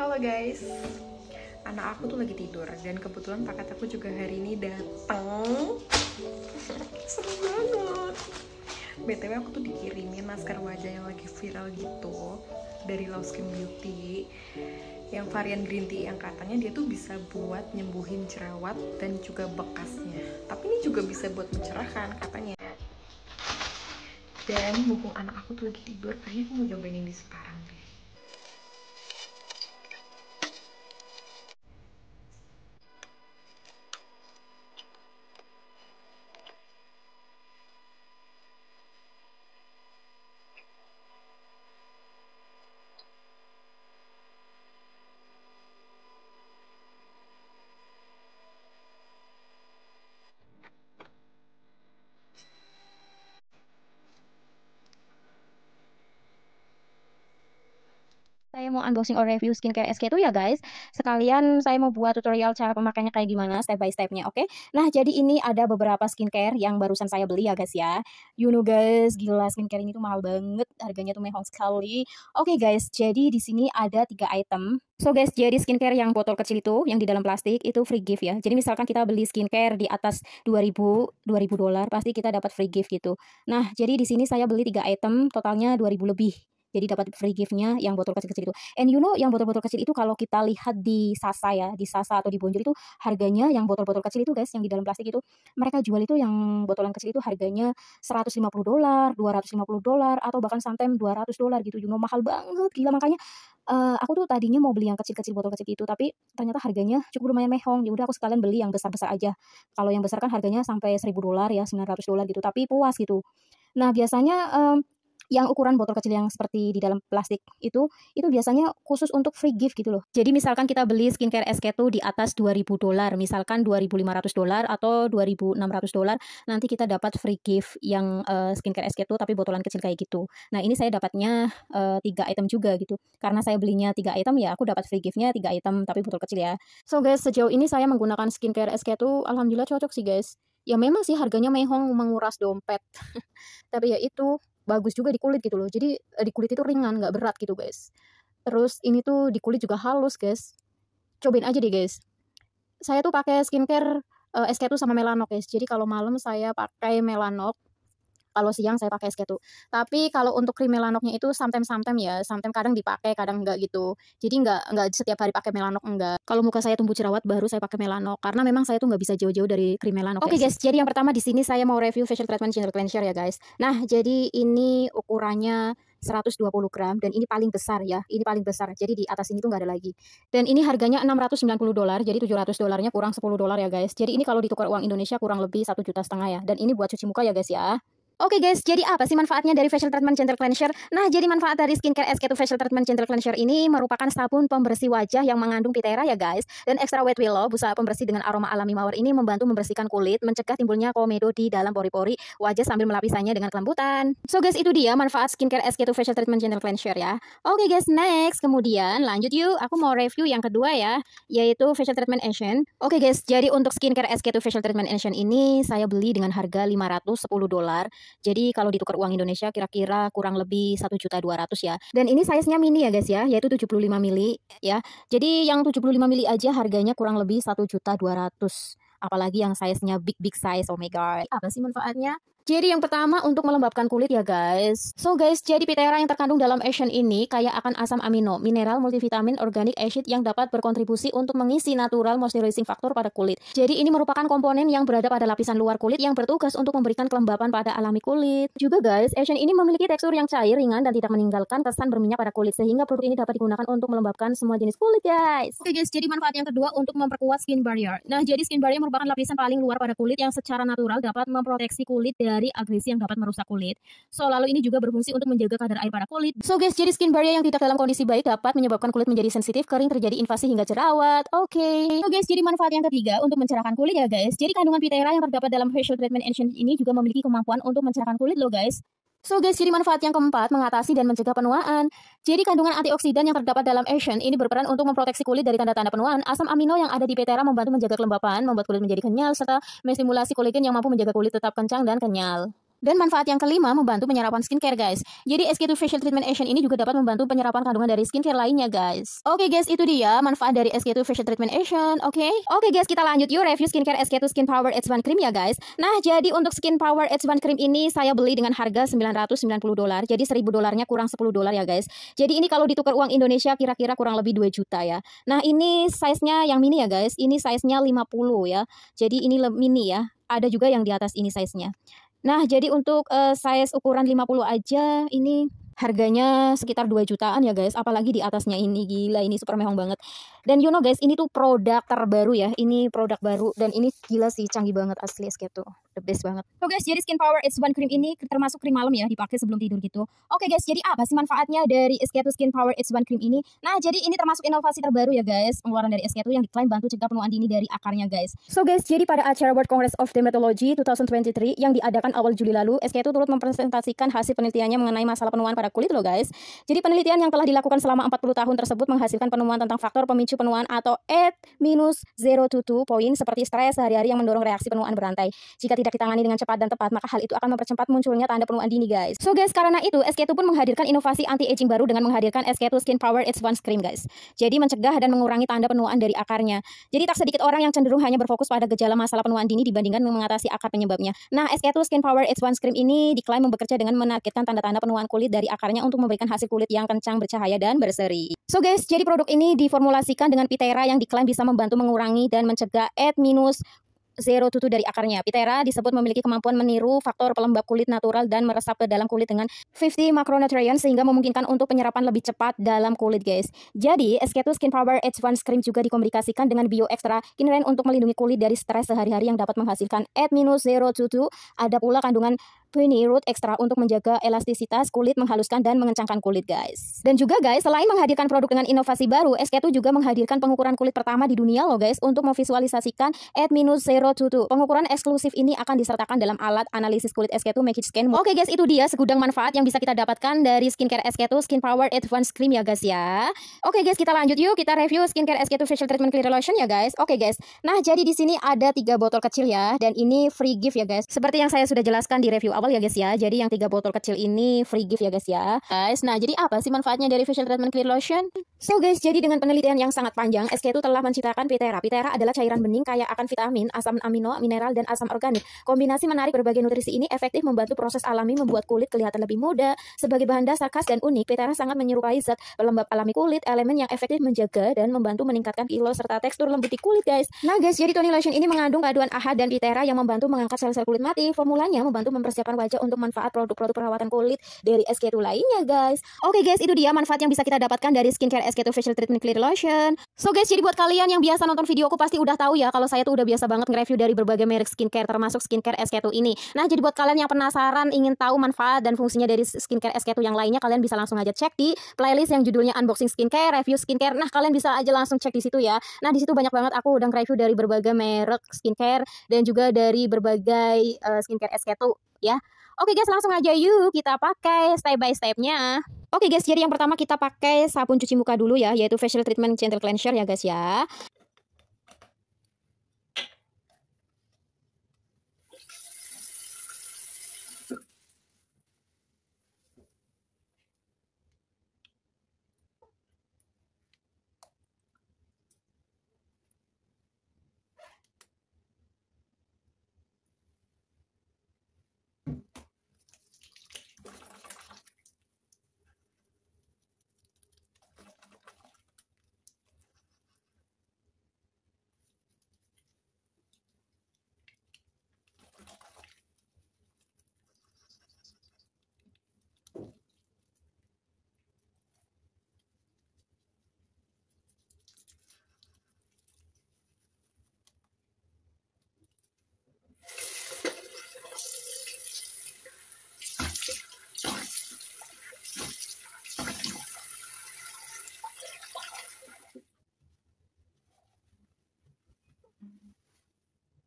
Halo guys Anak aku tuh lagi tidur Dan kebetulan paket aku juga hari ini dateng Seru banget BTW aku tuh dikirimin masker wajah yang lagi viral gitu Dari Low Skin Beauty Yang varian green tea yang katanya dia tuh bisa buat nyembuhin jerawat dan juga bekasnya Tapi ini juga bisa buat mencerahkan katanya dan mumpung anak aku tuh lagi tidur kayaknya aku mau cobain ini sekarang deh saya mau unboxing or review skincare SK itu ya guys sekalian saya mau buat tutorial cara pemakainya kayak gimana step by stepnya oke okay? nah jadi ini ada beberapa skincare yang barusan saya beli ya guys ya you know guys gila skincare ini tuh mahal banget harganya tuh mahal sekali oke okay, guys jadi di sini ada tiga item So guys, jadi skincare yang botol kecil itu, yang di dalam plastik itu free gift ya. Jadi misalkan kita beli skincare di atas 2000 2000 dolar, pasti kita dapat free gift gitu. Nah, jadi di sini saya beli tiga item, totalnya 2000 lebih jadi dapat free giftnya yang botol kecil-kecil itu and you know yang botol-botol kecil itu kalau kita lihat di Sasa ya di Sasa atau di bonjol itu harganya yang botol-botol kecil itu guys yang di dalam plastik itu mereka jual itu yang botolan kecil itu harganya 150 dolar 250 dolar atau bahkan sampai 200 dolar gitu you know mahal banget gila makanya uh, aku tuh tadinya mau beli yang kecil-kecil botol kecil itu tapi ternyata harganya cukup lumayan mehong ya udah aku sekalian beli yang besar-besar aja kalau yang besar kan harganya sampai 1000 dolar ya 900 dolar gitu tapi puas gitu nah biasanya um, yang ukuran botol kecil yang seperti di dalam plastik itu itu biasanya khusus untuk free gift gitu loh. Jadi misalkan kita beli skincare sk itu di atas 2000 dolar, misalkan 2500 dolar atau 2600 dolar, nanti kita dapat free gift yang uh, skincare sk itu tapi botolan kecil kayak gitu. Nah, ini saya dapatnya eh, tiga uh, item juga gitu. Karena saya belinya tiga item ya, aku dapat free giftnya tiga item tapi botol kecil ya. So guys, sejauh ini saya menggunakan skincare sk itu, alhamdulillah cocok sih guys. Ya memang sih harganya mehong menguras dompet. tapi ya itu bagus juga di kulit gitu loh jadi eh, di kulit itu ringan nggak berat gitu guys terus ini tuh di kulit juga halus guys cobain aja deh guys saya tuh pakai skincare eh, uh, SK2 sama Melanok guys jadi kalau malam saya pakai Melanok kalau siang saya pakai SK2 tapi kalau untuk krim melanoknya itu sometimes sometimes ya sometimes kadang dipakai kadang enggak gitu jadi enggak enggak setiap hari pakai melanok enggak kalau muka saya tumbuh jerawat baru saya pakai melanok karena memang saya tuh enggak bisa jauh-jauh dari krim melanok oke okay, ya. guys jadi yang pertama di sini saya mau review facial treatment gentle cleanser ya guys nah jadi ini ukurannya 120 gram dan ini paling besar ya ini paling besar jadi di atas ini tuh nggak ada lagi dan ini harganya 690 dolar jadi 700 dolarnya kurang 10 dolar ya guys jadi ini kalau ditukar uang Indonesia kurang lebih satu juta setengah ya dan ini buat cuci muka ya guys ya Oke okay guys, jadi apa sih manfaatnya dari facial treatment gentle cleanser? Nah, jadi manfaat dari skincare SK2 facial treatment gentle cleanser ini merupakan sabun pembersih wajah yang mengandung pitera ya guys. Dan extra wet willow, busa pembersih dengan aroma alami mawar ini membantu membersihkan kulit, mencegah timbulnya komedo di dalam pori-pori wajah sambil melapisannya dengan kelembutan. So guys, itu dia manfaat skincare SK2 facial treatment gentle cleanser ya. Oke okay guys, next. Kemudian lanjut yuk, aku mau review yang kedua ya, yaitu facial treatment ancient. Oke okay guys, jadi untuk skincare SK2 facial treatment ancient ini saya beli dengan harga 510 dolar jadi kalau ditukar uang Indonesia kira-kira kurang lebih 1.200 ya. Dan ini size-nya mini ya guys ya, yaitu 75 mili ya. Jadi yang 75 mili aja harganya kurang lebih 1.200 apalagi yang size-nya big big size. Oh my god. Apa sih manfaatnya? Jadi yang pertama untuk melembabkan kulit ya guys. So guys, jadi pitera yang terkandung dalam action ini kayak akan asam amino, mineral, multivitamin, organic acid yang dapat berkontribusi untuk mengisi natural moisturizing factor pada kulit. Jadi ini merupakan komponen yang berada pada lapisan luar kulit yang bertugas untuk memberikan kelembapan pada alami kulit. Juga guys, action ini memiliki tekstur yang cair, ringan dan tidak meninggalkan kesan berminyak pada kulit sehingga produk ini dapat digunakan untuk melembabkan semua jenis kulit guys. Oke guys, jadi manfaat yang kedua untuk memperkuat skin barrier. Nah, jadi skin barrier merupakan lapisan paling luar pada kulit yang secara natural dapat memproteksi kulit dari ya dari agresi yang dapat merusak kulit. So, lalu ini juga berfungsi untuk menjaga kadar air pada kulit. So guys, jadi skin barrier yang tidak dalam kondisi baik dapat menyebabkan kulit menjadi sensitif, kering, terjadi invasi hingga jerawat. Oke. Okay. So guys, jadi manfaat yang ketiga untuk mencerahkan kulit ya guys. Jadi kandungan pitera yang terdapat dalam facial treatment ancient ini juga memiliki kemampuan untuk mencerahkan kulit loh guys. So guys, jadi manfaat yang keempat, mengatasi dan mencegah penuaan. Jadi kandungan antioksidan yang terdapat dalam Asian ini berperan untuk memproteksi kulit dari tanda-tanda penuaan. Asam amino yang ada di petera membantu menjaga kelembapan, membuat kulit menjadi kenyal, serta menstimulasi kolagen yang mampu menjaga kulit tetap kencang dan kenyal. Dan manfaat yang kelima membantu penyerapan skincare guys. Jadi SK2 Facial Treatment Action ini juga dapat membantu penyerapan kandungan dari skincare lainnya guys. Oke okay, guys itu dia manfaat dari SK2 Facial Treatment Action. Oke. Okay? Oke okay, guys kita lanjut yuk review skincare SK2 Skin Power Advanced Cream ya guys. Nah jadi untuk Skin Power Advanced Cream ini saya beli dengan harga 990 dolar. Jadi 1000 dolarnya kurang 10 dolar ya guys. Jadi ini kalau ditukar uang Indonesia kira-kira kurang lebih 2 juta ya. Nah ini size-nya yang mini ya guys. Ini size-nya 50 ya. Jadi ini mini ya ada juga yang di atas ini size-nya. Nah, jadi untuk uh, size ukuran 50 aja ini harganya sekitar 2 jutaan ya guys, apalagi di atasnya ini gila ini super mewah banget. Dan you know guys, ini tuh produk terbaru ya. Ini produk baru dan ini gila sih canggih banget asli gitu the best banget. so guys, jadi Skin Power It's One Cream ini termasuk krim malam ya, dipakai sebelum tidur gitu. Oke okay guys, jadi apa sih manfaatnya dari SK2 Skin Power It's One Cream ini? Nah, jadi ini termasuk inovasi terbaru ya guys, pengeluaran dari SK2 yang diklaim bantu cegah penuaan dini dari akarnya guys. So guys, jadi pada acara World Congress of Dermatology 2023 yang diadakan awal Juli lalu, SK2 turut mempresentasikan hasil penelitiannya mengenai masalah penuaan pada kulit loh guys. Jadi penelitian yang telah dilakukan selama 40 tahun tersebut menghasilkan penemuan tentang faktor pemicu penuaan atau at minus 022 poin seperti stres sehari-hari yang mendorong reaksi penuaan berantai. Jika tidak tidak ditangani dengan cepat dan tepat, maka hal itu akan mempercepat munculnya tanda penuaan dini, guys. So guys, karena itu SK2 pun menghadirkan inovasi anti aging baru dengan menghadirkan SK2 Skin Power Advanced Cream, guys. Jadi mencegah dan mengurangi tanda penuaan dari akarnya. Jadi tak sedikit orang yang cenderung hanya berfokus pada gejala masalah penuaan dini dibandingkan mengatasi akar penyebabnya. Nah, SK2 Skin Power Advanced Cream ini diklaim bekerja dengan menargetkan tanda-tanda penuaan kulit dari akarnya untuk memberikan hasil kulit yang kencang, bercahaya dan berseri. So guys, jadi produk ini diformulasikan dengan pitera yang diklaim bisa membantu mengurangi dan mencegah minus Zero tutu dari akarnya. Pitera disebut memiliki kemampuan meniru faktor pelembab kulit natural dan meresap ke dalam kulit dengan 50 macronutrients sehingga memungkinkan untuk penyerapan lebih cepat dalam kulit, guys. Jadi, SK2 Skin Power Advanced Cream juga dikomunikasikan dengan Bio Extra Kinren untuk melindungi kulit dari stres sehari-hari yang dapat menghasilkan at minus 022. Ada pula kandungan ini root ekstra untuk menjaga elastisitas kulit, menghaluskan dan mengencangkan kulit, guys. Dan juga guys, selain menghadirkan produk dengan inovasi baru, SK2 juga menghadirkan pengukuran kulit pertama di dunia loh, guys, untuk memvisualisasikan Ad-022. Pengukuran eksklusif ini akan disertakan dalam alat analisis kulit SK2 Magic Skin. Oke, okay, guys, itu dia segudang manfaat yang bisa kita dapatkan dari skincare SK2 Skin Power Advanced Cream ya, guys ya. Oke, okay, guys, kita lanjut yuk kita review skincare SK2 Facial Treatment Clear Lotion ya, guys. Oke, okay, guys. Nah, jadi di sini ada tiga botol kecil ya dan ini free gift ya, guys. Seperti yang saya sudah jelaskan di review awal ya guys ya. Jadi yang tiga botol kecil ini free gift ya guys ya. Guys, nah jadi apa sih manfaatnya dari facial treatment clear lotion? So guys, jadi dengan penelitian yang sangat panjang, SK itu telah menciptakan Pitera. Pitera adalah cairan bening kaya akan vitamin, asam amino, mineral, dan asam organik. Kombinasi menarik berbagai nutrisi ini efektif membantu proses alami membuat kulit kelihatan lebih muda. Sebagai bahan dasar khas dan unik, Pitera sangat menyerupai zat pelembab alami kulit, elemen yang efektif menjaga dan membantu meningkatkan kilo serta tekstur lembut di kulit guys. Nah guys, jadi Tony Lotion ini mengandung paduan AHA dan Pitera yang membantu mengangkat sel-sel kulit mati. Formulanya membantu mempersiapkan wajah untuk manfaat produk-produk perawatan kulit dari SK2 lainnya guys. Oke okay, guys, itu dia manfaat yang bisa kita dapatkan dari skincare SK2 Facial Treatment Clear Lotion. So guys, jadi buat kalian yang biasa nonton videoku pasti udah tahu ya kalau saya tuh udah biasa banget nge-review dari berbagai merek skincare termasuk skincare SK2 ini. Nah, jadi buat kalian yang penasaran ingin tahu manfaat dan fungsinya dari skincare SK2 yang lainnya, kalian bisa langsung aja cek di playlist yang judulnya unboxing skincare, review skincare. Nah, kalian bisa aja langsung cek di situ ya. Nah, di situ banyak banget aku udah nge-review dari berbagai merek skincare dan juga dari berbagai uh, skincare SK2 ya. Oke guys, langsung aja yuk kita pakai step by stepnya. Oke guys, jadi yang pertama kita pakai sabun cuci muka dulu ya, yaitu facial treatment gentle cleanser ya guys ya.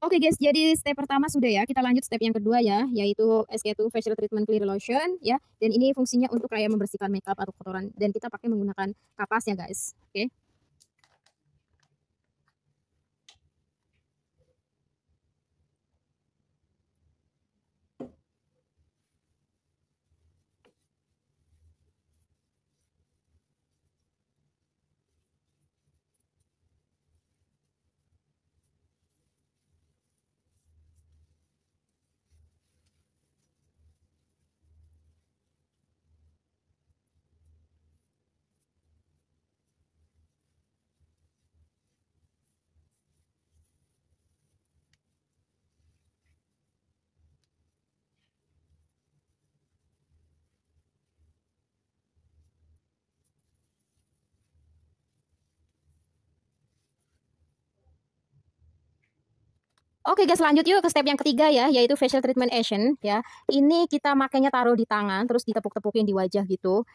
Oke okay guys, jadi step pertama sudah ya. Kita lanjut step yang kedua ya, yaitu SK2 Facial Treatment Clear Lotion ya. Dan ini fungsinya untuk kayak membersihkan makeup atau kotoran dan kita pakai menggunakan kapas ya guys. Oke. Okay. Oke guys lanjut yuk ke step yang ketiga ya yaitu facial treatment action ya. Ini kita makanya taruh di tangan terus ditepuk-tepukin di wajah gitu.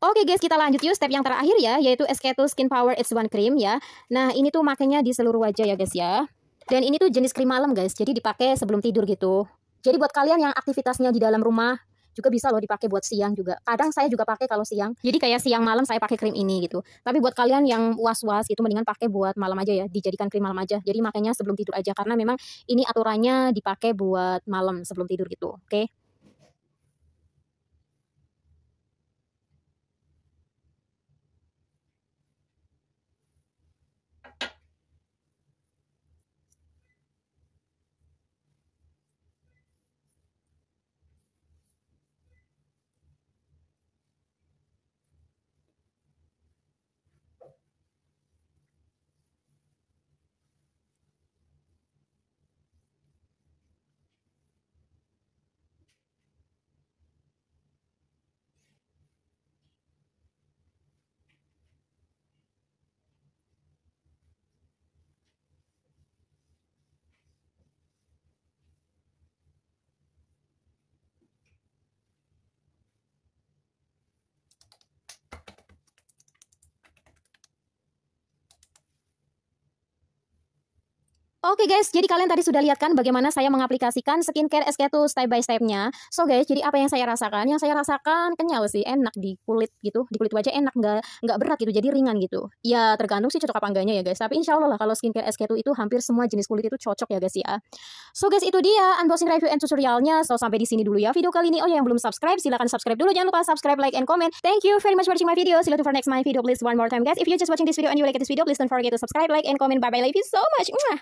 Oke guys, kita lanjut yuk step yang terakhir ya, yaitu SK2 Skin Power H1 Cream ya. Nah, ini tuh makanya di seluruh wajah ya guys ya. Dan ini tuh jenis krim malam guys, jadi dipakai sebelum tidur gitu. Jadi buat kalian yang aktivitasnya di dalam rumah, juga bisa loh dipakai buat siang juga. Kadang saya juga pakai kalau siang. Jadi kayak siang malam saya pakai krim ini gitu. Tapi buat kalian yang was-was itu mendingan pakai buat malam aja ya, dijadikan krim malam aja. Jadi makanya sebelum tidur aja karena memang ini aturannya dipakai buat malam sebelum tidur gitu. Oke. Okay? Oke okay guys, jadi kalian tadi sudah lihat kan bagaimana saya mengaplikasikan skincare SK2 step by stepnya. So guys, jadi apa yang saya rasakan? Yang saya rasakan kenyal sih, enak di kulit gitu, di kulit wajah enak, nggak nggak berat gitu, jadi ringan gitu. Ya tergantung sih cocok apa enggaknya ya guys. Tapi insya Allah lah kalau skincare SK2 itu hampir semua jenis kulit itu cocok ya guys ya. So guys itu dia unboxing review and tutorialnya. So sampai di sini dulu ya video kali ini. Oh ya yang belum subscribe silahkan subscribe dulu. Jangan lupa subscribe, like, and comment. Thank you very much for watching my video. See you for next my video. Please one more time guys. If you just watching this video and you like this video, please don't forget to subscribe, like, and comment. Bye bye. Love you so much. Mwah.